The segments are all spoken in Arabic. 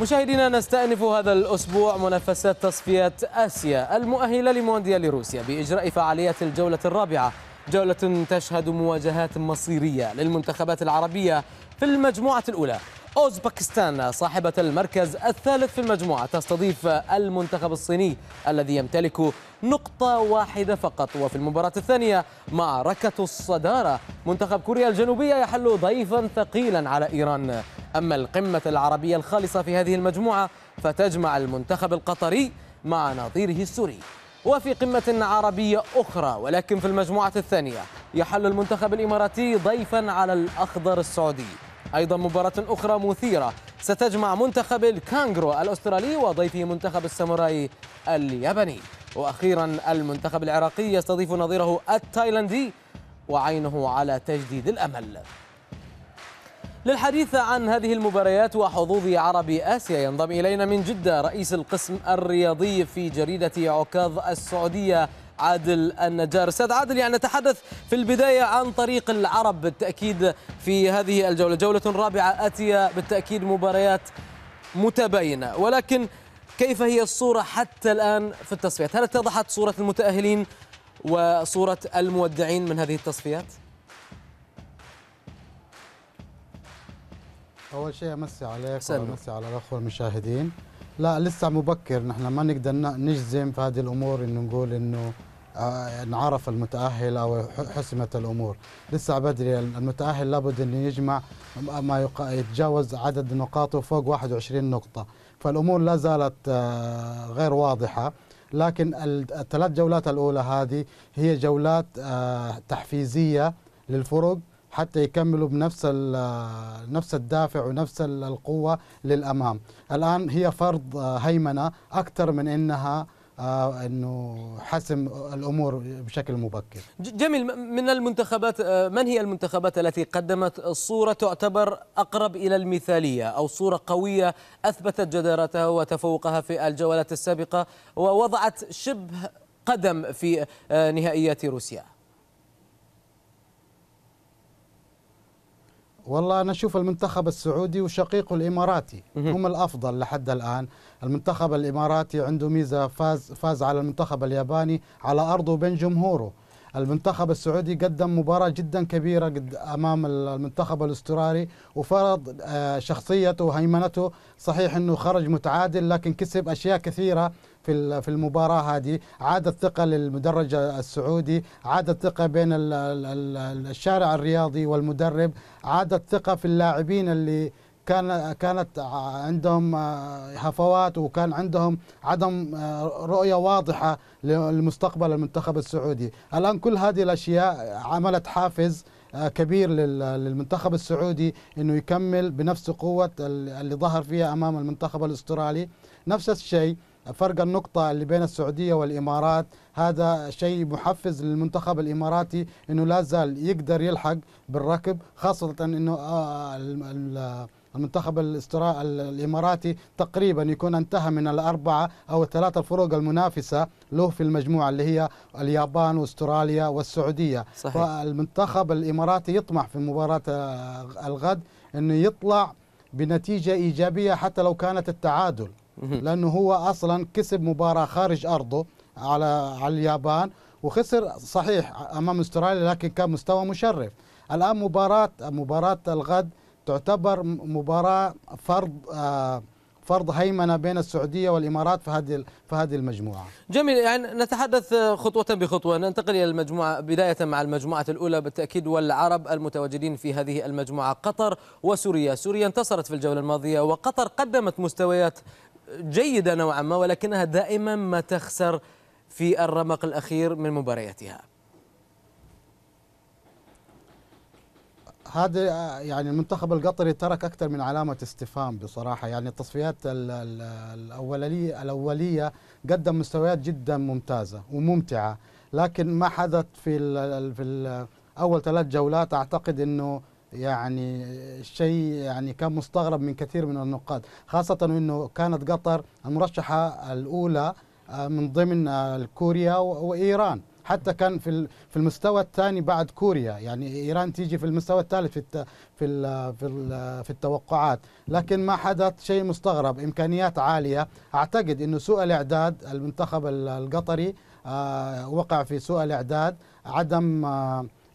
مشاهدينا نستأنف هذا الأسبوع منافسات تصفية آسيا المؤهلة لمونديال روسيا بإجراء فعالية الجولة الرابعة جولة تشهد مواجهات مصيرية للمنتخبات العربية في المجموعة الأولى أوزبكستان صاحبة المركز الثالث في المجموعة تستضيف المنتخب الصيني الذي يمتلك نقطة واحدة فقط وفي المباراة الثانية معركة الصدارة منتخب كوريا الجنوبية يحل ضيفا ثقيلا على إيران أما القمة العربية الخالصة في هذه المجموعة فتجمع المنتخب القطري مع نظيره السوري وفي قمة عربية أخرى ولكن في المجموعة الثانية يحل المنتخب الإماراتي ضيفا على الأخضر السعودي أيضا مباراة أخرى مثيرة ستجمع منتخب الكانجرو الأسترالي وضيفه منتخب الساموراي الياباني وأخيرا المنتخب العراقي يستضيف نظيره التايلاندي وعينه على تجديد الأمل للحديث عن هذه المباريات وحظوظ عرب آسيا ينضم إلينا من جدة رئيس القسم الرياضي في جريدة عكاظ السعودية عادل النجار أستاذ عادل يعني نتحدث في البداية عن طريق العرب بالتأكيد في هذه الجولة جولة رابعة أتية بالتأكيد مباريات متباينة ولكن كيف هي الصورة حتى الآن في التصفيات هل اتضحت صورة المتأهلين وصورة المودعين من هذه التصفيات؟ اول شيء امسي عليك وامسي على الاخوه المشاهدين لا لسه مبكر نحن ما نقدر نجزم في هذه الامور انه نقول انه انعرف آه، المتاهل او حسمت الامور لسه بدري المتاهل لابد انه يجمع ما يتجاوز عدد نقاطه فوق 21 نقطه فالامور لا زالت آه، غير واضحه لكن الثلاث جولات الاولى هذه هي جولات آه، تحفيزيه للفرق حتى يكملوا بنفس آه، نفس الدافع ونفس القوة للأمام الآن هي فرض آه، هيمنة أكثر من أنها آه، انه حسم الامور بشكل مبكر. جميل من المنتخبات من هي المنتخبات التي قدمت صوره تعتبر اقرب الى المثاليه او صوره قويه اثبتت جدارتها وتفوقها في الجولات السابقه ووضعت شبه قدم في نهائيات روسيا؟ والله أنا أشوف المنتخب السعودي وشقيقه الإماراتي هم الأفضل لحد الآن المنتخب الإماراتي عنده ميزة فاز, فاز على المنتخب الياباني على أرضه بين جمهوره المنتخب السعودي قدم مباراة جدا كبيرة قد أمام المنتخب الاسترالي وفرض آه، شخصيته وهيمنته صحيح أنه خرج متعادل لكن كسب أشياء كثيرة في في المباراه هذه عاد الثقه للمدرج السعودي عاد الثقه بين الشارع الرياضي والمدرب عاد الثقه في اللاعبين اللي كان كانت عندهم هفوات وكان عندهم عدم رؤيه واضحه لمستقبل المنتخب السعودي، الان كل هذه الاشياء عملت حافز كبير للمنتخب السعودي انه يكمل بنفس قوه اللي ظهر فيها امام المنتخب الاسترالي، نفس الشيء فرق النقطة اللي بين السعودية والإمارات هذا شيء محفز للمنتخب الإماراتي أنه لا زال يقدر يلحق بالركب خاصة أنه آه، المنتخب الاماراتي تقريبا يكون انتهى من الاربعه او الثلاثه الفروق المنافسه له في المجموعه اللي هي اليابان واستراليا والسعوديه صحيح. فالمنتخب الاماراتي يطمح في مباراه آه، الغد انه يطلع بنتيجه ايجابيه حتى لو كانت التعادل لانه هو اصلا كسب مباراه خارج ارضه على على اليابان وخسر صحيح امام استراليا لكن كان مستوى مشرف الان مباراه مباراه الغد تعتبر مباراه فرض آه فرض هيمنه بين السعوديه والامارات في هذه في هذه المجموعه. جميل يعني نتحدث آه، خطوه بخطوه ننتقل الى المجموعه بدايه مع المجموعه الاولى بالتاكيد والعرب المتواجدين في هذه المجموعه قطر وسوريا، سوريا انتصرت في الجوله الماضيه وقطر قدمت مستويات جيدة نوعا ما ولكنها دائما ما تخسر في الرمق الأخير من مبارياتها هذا يعني المنتخب القطري ترك اكثر من علامه استفهام بصراحه يعني التصفيات الاوليه الاوليه قدم مستويات جدا ممتازه وممتعه لكن ما حدث في الـ في الـ اول ثلاث جولات اعتقد انه يعني شيء يعني كان مستغرب من كثير من النقاد خاصة أنه كانت قطر المرشحة الأولى آه، من ضمن آه، كوريا وإيران حتى كان في في المستوى الثاني بعد كوريا يعني ايران تيجي في المستوى الثالث في الت في ال في, ال في التوقعات لكن ما حدث شيء مستغرب امكانيات عاليه اعتقد انه سوء الاعداد المنتخب القطري آه، وقع في سوء الاعداد عدم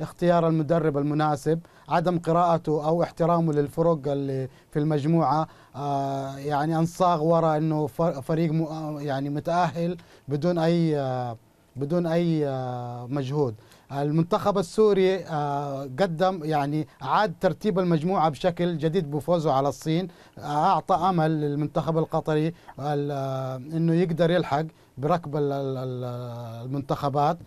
اختيار المدرب المناسب عدم قراءته أو احترامه للفرق اللي في المجموعة آه، يعني أنصاغ وراء أنه فريق يعني متأهل بدون أي آه، بدون أي آه، مجهود المنتخب السوري آه، قدم يعني عاد ترتيب المجموعة بشكل جديد بفوزه على الصين آه، أعطى أمل للمنتخب القطري آه، أنه يقدر يلحق بركب المنتخبات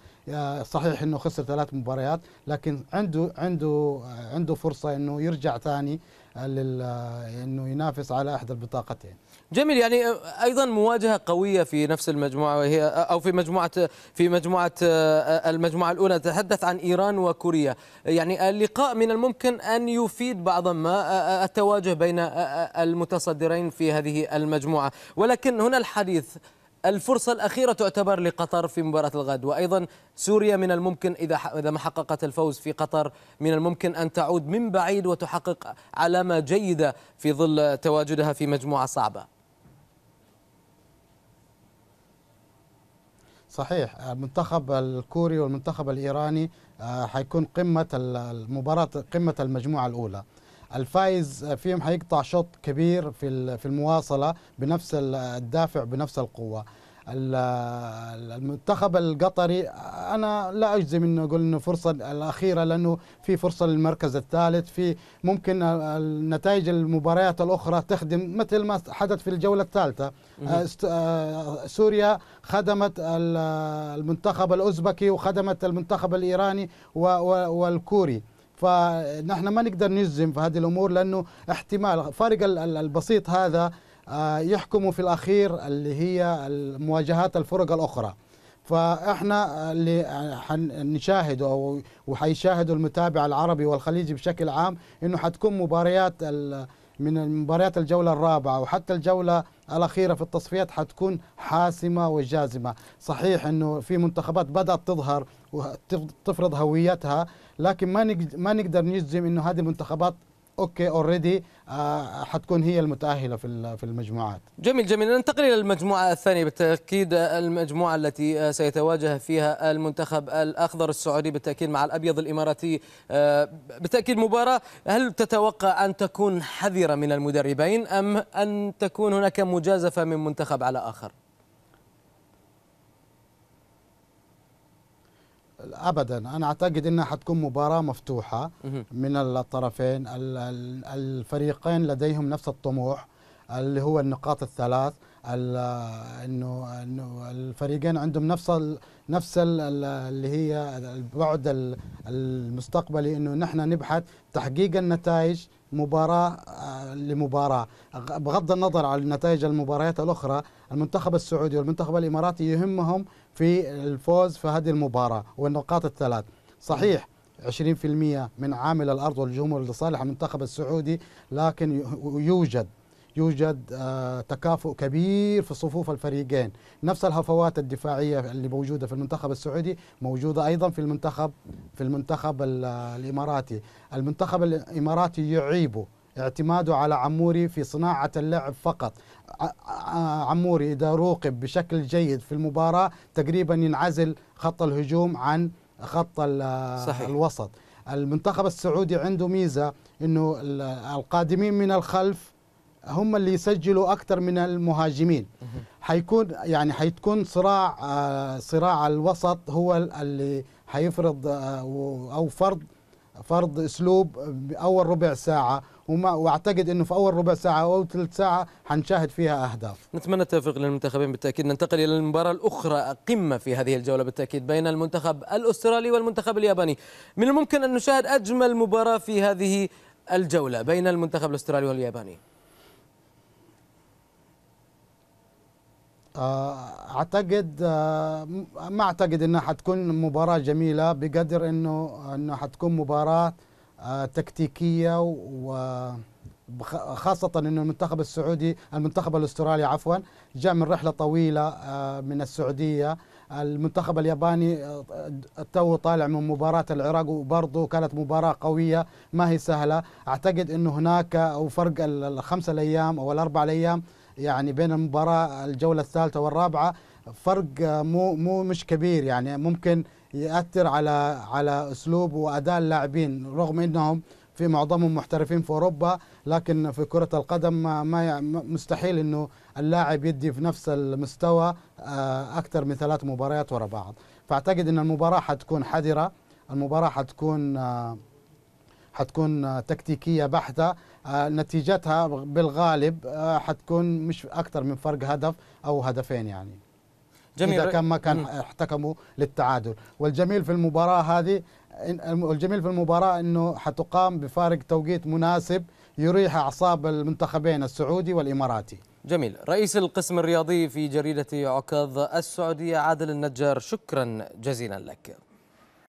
صحيح انه خسر ثلاث مباريات لكن عنده عنده عنده فرصه انه يرجع ثاني انه ينافس على احدى البطاقتين جميل يعني ايضا مواجهه قويه في نفس المجموعه وهي او في مجموعه في مجموعه المجموعه الاولى نتحدث عن ايران وكوريا يعني اللقاء من الممكن ان يفيد بعضا ما التواجه بين المتصدرين في هذه المجموعه ولكن هنا الحديث الفرصة الأخيرة تعتبر لقطر في مباراة الغد وأيضا سوريا من الممكن إذا إذا ما حققت الفوز في قطر من الممكن أن تعود من بعيد وتحقق علامة جيدة في ظل تواجدها في مجموعة صعبة صحيح آه، المنتخب الكوري والمنتخب الإيراني آه، حيكون قمة المباراة قمة المجموعة الأولى الفائز فيهم حيقطع شوط كبير في في المواصله بنفس الدافع بنفس القوه المنتخب القطري انا لا اجزم انه اقول انه فرصه الاخيره لانه في فرصه للمركز الثالث في ممكن نتائج المباريات الاخرى تخدم مثل ما حدث في الجوله الثالثه آه، آه، سوريا خدمت المنتخب الاوزبكي وخدمت المنتخب الايراني والكوري فنحن ما نقدر نجزم في هذه الامور لانه احتمال فارق البسيط هذا آه، يحكموا في الأخير اللي هي مواجهات الفرق الأخرى فاحنا اللي هنشاهده وحيشاهده المتابع العربي والخليجي بشكل عام انه حتكون مباريات من مباريات الجولة الرابعة وحتى الجولة الأخيرة في التصفيات حتكون حاسمة وجازمة صحيح أنه في منتخبات بدأت تظهر وتفرض هويتها لكن ما ما نقدر نجزم أنه هذه المنتخبات اوكي اوريدي آه، حتكون هي المتاهله في في المجموعات. جميل جميل ننتقل الى المجموعه الثانيه بالتاكيد المجموعه التي آه، سيتواجه فيها المنتخب الاخضر السعودي بالتاكيد مع الابيض الاماراتي آه، بالتاكيد مباراه هل تتوقع ان تكون حذره من المدربين ام ان تكون هناك مجازفه من منتخب على اخر؟ ابدا انا اعتقد انها حتكون مباراه مفتوحه من الطرفين الفريقين لديهم نفس الطموح اللي هو النقاط الثلاث انه انه الفريقين عندهم نفس نفس اللي هي البعد المستقبلي انه نحن نبحث تحقيق النتائج مباراة آه، لمباراة بغض النظر عن نتائج المباريات الأخرى المنتخب السعودي والمنتخب الإماراتي يهمهم في الفوز في هذه المباراة والنقاط الثلاث صحيح 20% من عامل الأرض والجمهور لصالح المنتخب السعودي لكن يوجد يوجد آه، تكافؤ كبير في صفوف الفريقين نفس الهفوات الدفاعية اللي موجودة في المنتخب السعودي موجودة أيضا في المنتخب في المنتخب الإماراتي المنتخب الإماراتي يعيبه اعتماده على عموري في صناعة اللعب فقط آه، آه، عموري إذا روقب بشكل جيد في المباراة تقريبا ينعزل خط الهجوم عن خط صحيح. الوسط المنتخب السعودي عنده ميزة أنه القادمين من الخلف هم اللي يسجلوا اكثر من المهاجمين حيكون يعني حتكون صراع آه، صراع الوسط هو اللي حيفرض آه، او فرض فرض اسلوب اول ربع ساعه وما واعتقد انه في اول ربع ساعه او ثلث ساعه حنشاهد فيها اهداف. نتمنى التوفيق للمنتخبين بالتاكيد ننتقل الى المباراه الاخرى قمه في هذه الجوله بالتاكيد بين المنتخب الاسترالي والمنتخب الياباني. من الممكن ان نشاهد اجمل مباراه في هذه الجوله بين المنتخب الاسترالي والياباني. آه، اعتقد آه، ما اعتقد انها حتكون مباراه جميله بقدر انه انه حتكون مباراه آه، تكتيكيه و خاصة أن المنتخب السعودي المنتخب الأسترالي عفوا جاء من رحلة طويلة من السعودية المنتخب الياباني تو طالع من مباراة العراق وبرضه كانت مباراة قوية ما هي سهلة أعتقد أنه هناك أو فرق الخمسة الأيام أو الأربع الأيام يعني بين المباراة الجولة الثالثة والرابعة فرق مو مو مش كبير يعني ممكن يأثر على على أسلوب وأداء اللاعبين رغم أنهم في معظمهم محترفين في أوروبا لكن في كرة القدم ما مستحيل أنه اللاعب يدي في نفس المستوى آه، أكثر من ثلاث مباريات وراء بعض فأعتقد أن المباراة حتكون حذرة المباراة حتكون آه، حتكون تكتيكية بحتة آه، نتيجتها بالغالب آه، حتكون مش اكثر من فرق هدف او هدفين يعني جميل اذا كان ما كان احتكموا للتعادل والجميل في المباراه هذه الجميل في المباراه انه حتقام بفارق توقيت مناسب يريح اعصاب المنتخبين السعودي والاماراتي جميل رئيس القسم الرياضي في جريده عكاظ السعوديه عادل النجار شكرا جزيلا لك